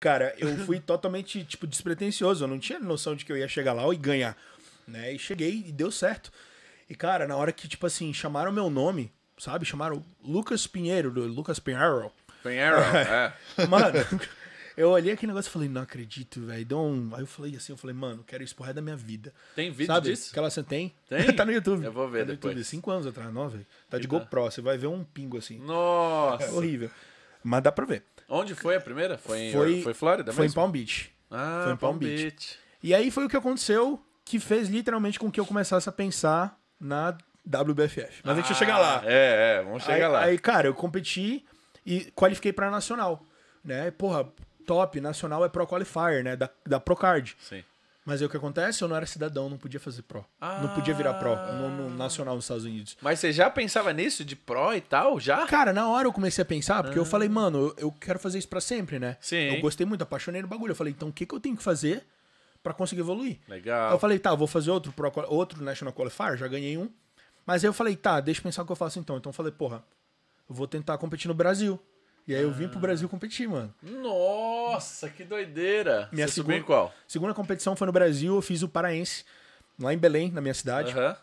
Cara, eu fui totalmente, tipo, despretensioso. Eu não tinha noção de que eu ia chegar lá e ganhar, né? E cheguei e deu certo. E, cara, na hora que, tipo assim, chamaram meu nome, sabe? Chamaram Lucas Pinheiro, do Lucas Pinheiro. Pinheiro, é. é. Mano, eu olhei aquele negócio e falei, não acredito, velho. Um... Aí eu falei assim, eu falei, mano, quero isso da minha vida. Tem vídeo sabe? disso? Aquela você tem? Tem. tá no YouTube. Eu vou ver tá no depois. YouTube, cinco anos atrás, não, velho. Tá de Eita. GoPro, você vai ver um pingo assim. Nossa. É horrível. Mas dá pra ver. Onde foi a primeira? Foi em, foi, foi Flórida Foi em Palm Beach. Ah, foi em Palm, Palm Beach. Beach. E aí foi o que aconteceu que fez literalmente com que eu começasse a pensar na WBFF. Mas ah, a gente vai chegar lá. Ah, é, é, vamos chegar aí, lá. Aí, cara, eu competi e qualifiquei pra nacional, né? Porra, top, nacional é pro qualifier, né? Da, da Procard. Sim. Mas aí é o que acontece? Eu não era cidadão, não podia fazer pró. Ah. Não podia virar pró no, no, ah. nacional nos Estados Unidos. Mas você já pensava nisso de pró e tal? Já? Cara, na hora eu comecei a pensar, porque ah. eu falei, mano, eu, eu, quero fazer isso para sempre, né? Sim. Eu gostei muito, apaixonei no bagulho. Eu falei, então o que, que eu tenho que fazer para conseguir evoluir? Legal. eu falei, tá, vou fazer outro, pro, outro National Qualifier, já ganhei um. Mas aí eu falei, tá, deixa eu pensar o que eu faço então. Então eu falei, porra, eu vou tentar competir no Brasil. E aí eu vim pro ah. Brasil competir, mano. Nossa, que doideira! Minha Você segunda, qual? Segunda competição foi no Brasil, eu fiz o Paraense, lá em Belém, na minha cidade. Uhum.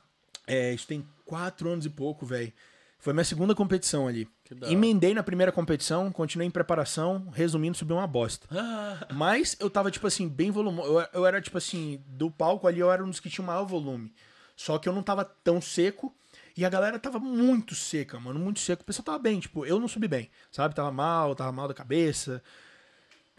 É, isso tem quatro anos e pouco, velho. Foi minha segunda competição ali. Emendei na primeira competição, continuei em preparação, resumindo, subi uma bosta. Mas eu tava, tipo assim, bem volumoso. Eu, eu, era, tipo assim, do palco ali, eu era um dos que tinha o maior volume. Só que eu não tava tão seco e a galera tava muito seca, mano, muito seca. O pessoal tava bem, tipo, eu não subi bem, sabe? Tava mal, tava mal da cabeça.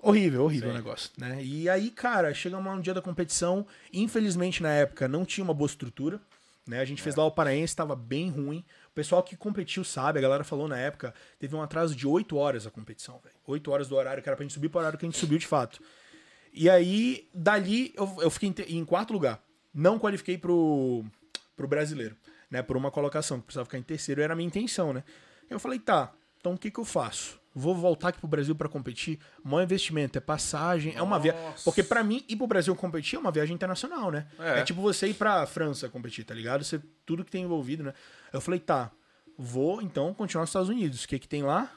Horrível, horrível Sim. o negócio, né? E aí, cara, chegamos lá no dia da competição. Infelizmente, na época, não tinha uma boa estrutura, né? A gente é. fez lá o Paraense, tava bem ruim. O pessoal que competiu sabe, a galera falou na época, teve um atraso de 8 horas a competição, velho. 8 horas do horário que era pra gente subir pro horário que a gente subiu de fato. E aí, dali, eu, eu fiquei em, em quarto lugar. Não qualifiquei pro, pro brasileiro, né? Por uma colocação, precisava ficar em terceiro, era a minha intenção, né? Eu falei, tá, então o que que eu faço? Vou voltar aqui pro Brasil para competir? O maior investimento é passagem, Nossa. é uma viagem. Porque para mim, ir pro Brasil competir é uma viagem internacional, né? É. é, tipo você ir pra França competir, tá ligado? Você, tudo que tem envolvido, né? Eu falei, tá, vou então continuar nos Estados Unidos. O que que tem lá?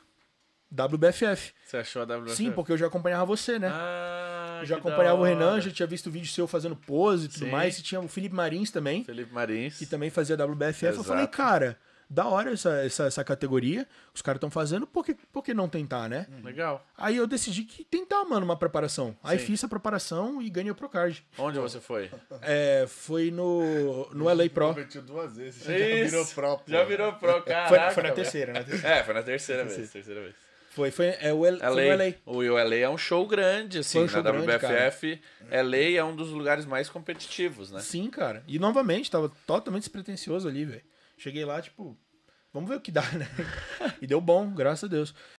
WBFF. Você achou a WBFF? Sim, porque eu já acompanhava você, né? Ah. Ah, já acompanhava o Renan, já tinha visto o vídeo seu fazendo pose e tudo Sim. mais. E tinha o Felipe Marins também. Felipe Marins. Que também fazia WBFF. Exato. Eu falei, cara, da hora essa, essa, essa categoria. Os caras estão fazendo, por que, por que não tentar, né? Hum, legal. Aí eu decidi que tentar, mano, uma preparação. Sim. Aí fiz a preparação e ganhei o Procard. Onde você foi? É, foi no, no LA Pro. Competiu duas vezes, já, virou Pro. Já virou Pro, cara Foi, foi na terceira, na terceira. É, foi na na terceira vez. Terceira vez. Foi, foi, é o, L, LA. Foi o LA. O LA é um show grande, assim, um né? show na grande, WBFF. Cara. LA é um dos lugares mais competitivos, né? Sim, cara. E novamente, tava totalmente despretensioso ali, velho. Cheguei lá, tipo, vamos ver o que dá, né? e deu bom, graças a Deus.